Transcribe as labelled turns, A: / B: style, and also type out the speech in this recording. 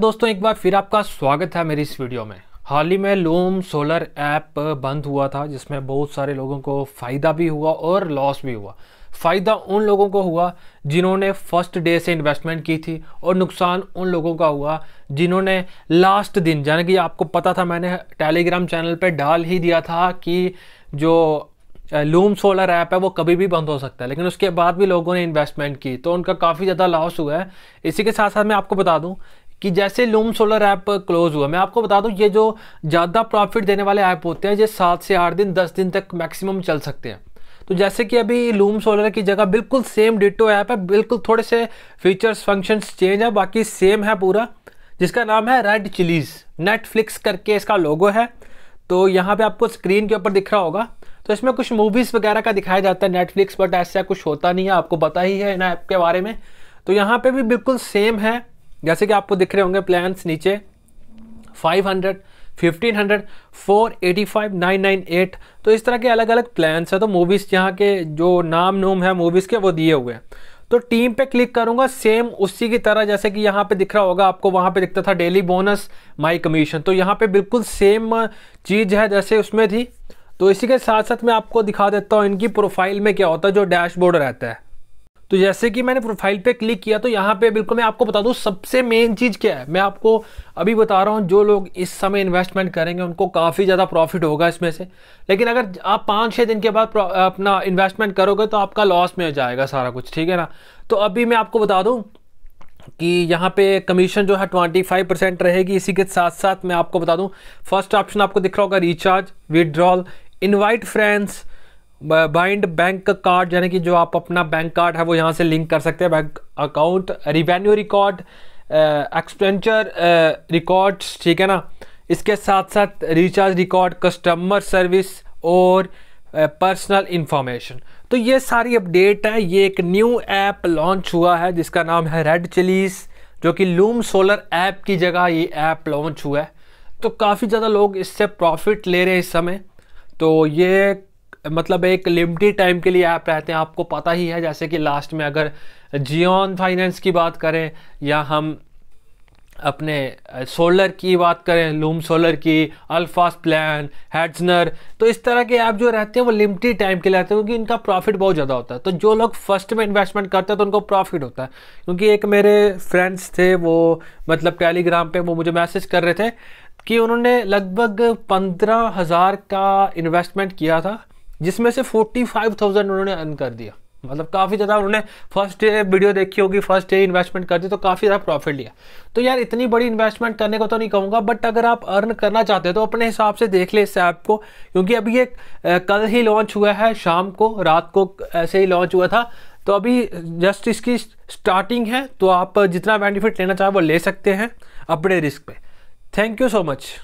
A: दोस्तों एक बार फिर आपका स्वागत है मेरी इस वीडियो में हाल ही में लूम सोलर ऐप बंद हुआ था जिसमें बहुत सारे लोगों को फ़ायदा भी हुआ और लॉस भी हुआ फ़ायदा उन लोगों को हुआ जिन्होंने फर्स्ट डे से इन्वेस्टमेंट की थी और नुकसान उन लोगों का हुआ जिन्होंने लास्ट दिन यानी कि आपको पता था मैंने टेलीग्राम चैनल पर डाल ही दिया था कि जो लूम सोलर ऐप है वो कभी भी बंद हो सकता है लेकिन उसके बाद भी लोगों ने इन्वेस्टमेंट की तो उनका काफ़ी ज़्यादा लॉस हुआ है इसी के साथ साथ मैं आपको बता दूं कि जैसे लूम सोलर ऐप क्लोज हुआ मैं आपको बता दूं ये जो ज़्यादा प्रॉफिट देने वाले ऐप होते हैं ये सात से आठ दिन दस दिन तक मैक्सिमम चल सकते हैं तो जैसे कि अभी लूम सोलर की जगह बिल्कुल सेम डिटो ऐप है बिल्कुल थोड़े से फीचर्स फंक्शंस चेंज है बाकी सेम है पूरा जिसका नाम है रेड चिलीज नेटफ्लिक्स करके इसका लोगो है तो यहाँ पे आपको स्क्रीन के ऊपर दिख रहा होगा तो इसमें कुछ मूवीज़ वगैरह का दिखाया जाता है नेटफ्लिक्स बट ऐसा कुछ होता नहीं है आपको पता ही है इन ऐप के बारे में तो यहाँ पे भी बिल्कुल सेम है जैसे कि आपको दिख रहे होंगे प्लान्स नीचे 500 1500 485 998 तो इस तरह के अलग अलग प्लान्स हैं तो मूवीज़ यहाँ के जो नाम नूम है मूवीज़ के वो दिए हुए हैं तो टीम पे क्लिक करूंगा सेम उसी की तरह जैसे कि यहाँ पे दिख रहा होगा आपको वहाँ पे दिखता था डेली बोनस माई कमीशन तो यहाँ पे बिल्कुल सेम चीज़ है जैसे उसमें थी तो इसी के साथ साथ मैं आपको दिखा देता हूँ इनकी प्रोफाइल में क्या होता है जो डैशबोर्ड रहता है तो जैसे कि मैंने प्रोफाइल पे क्लिक किया तो यहाँ पे बिल्कुल मैं आपको बता दूँ सबसे मेन चीज़ क्या है मैं आपको अभी बता रहा हूँ जो लोग इस समय इन्वेस्टमेंट करेंगे उनको काफ़ी ज़्यादा प्रॉफिट होगा इसमें से लेकिन अगर आप पाँच छः दिन के बाद अपना इन्वेस्टमेंट करोगे तो आपका लॉस में हो जाएगा सारा कुछ ठीक है ना तो अभी मैं आपको बता दूँ कि यहाँ पे कमीशन जो है ट्वेंटी फाइव परसेंट रहेगी इसी के साथ साथ मैं आपको बता दूँ फर्स्ट ऑप्शन आपको दिख रहा होगा recharge withdrawal invite friends bind bank card यानी कि जो आप अपना बैंक कार्ड है वो यहाँ से लिंक कर सकते हैं bank account revenue record expenditure records ठीक है ना इसके साथ साथ रिचार्ज रिकॉर्ड कस्टमर सर्विस और पर्सनल इंफॉर्मेशन तो ये सारी अपडेट है ये एक न्यू ऐप लॉन्च हुआ है जिसका नाम है रेड चिलीज जो कि लूम सोलर ऐप की जगह ये ऐप लॉन्च हुआ है तो काफ़ी ज़्यादा लोग इससे प्रॉफिट ले रहे हैं इस समय तो ये मतलब एक लिमिटेड टाइम के लिए ऐप रहते हैं आपको पता ही है जैसे कि लास्ट में अगर जियोन फाइनेंस की बात करें या हम अपने सोलर की बात करें लूम सोलर की अल्फास प्लान हेड्सनर तो इस तरह के ऐप जो रहते हैं वो लिमिटेड टाइम के लिए रहते हैं क्योंकि इनका प्रॉफिट बहुत ज़्यादा होता है तो जो लोग फर्स्ट में इन्वेस्टमेंट करते हैं तो उनको प्रॉफिट होता है क्योंकि एक मेरे फ्रेंड्स थे वो मतलब टेलीग्राम पे वो मुझे मैसेज कर रहे थे कि उन्होंने लगभग पंद्रह हज़ार का इन्वेस्टमेंट किया था जिसमें से 45,000 उन्होंने अर्न कर दिया मतलब काफ़ी ज़्यादा उन्होंने फर्स्ट डे वीडियो देखी होगी फर्स्ट डे इन्वेस्टमेंट कर दी तो काफ़ी ज़्यादा प्रॉफिट लिया तो यार इतनी बड़ी इन्वेस्टमेंट करने को तो नहीं कहूँगा बट अगर आप अर्न करना चाहते हैं तो अपने हिसाब से देख ले इस ऐप को क्योंकि अभी ये कल ही लॉन्च हुआ है शाम को रात को ऐसे ही लॉन्च हुआ था तो अभी जस्ट इसकी स्टार्टिंग है तो आप जितना बेनिफिट लेना चाहें वो ले सकते हैं अपने रिस्क पे थैंक यू सो मच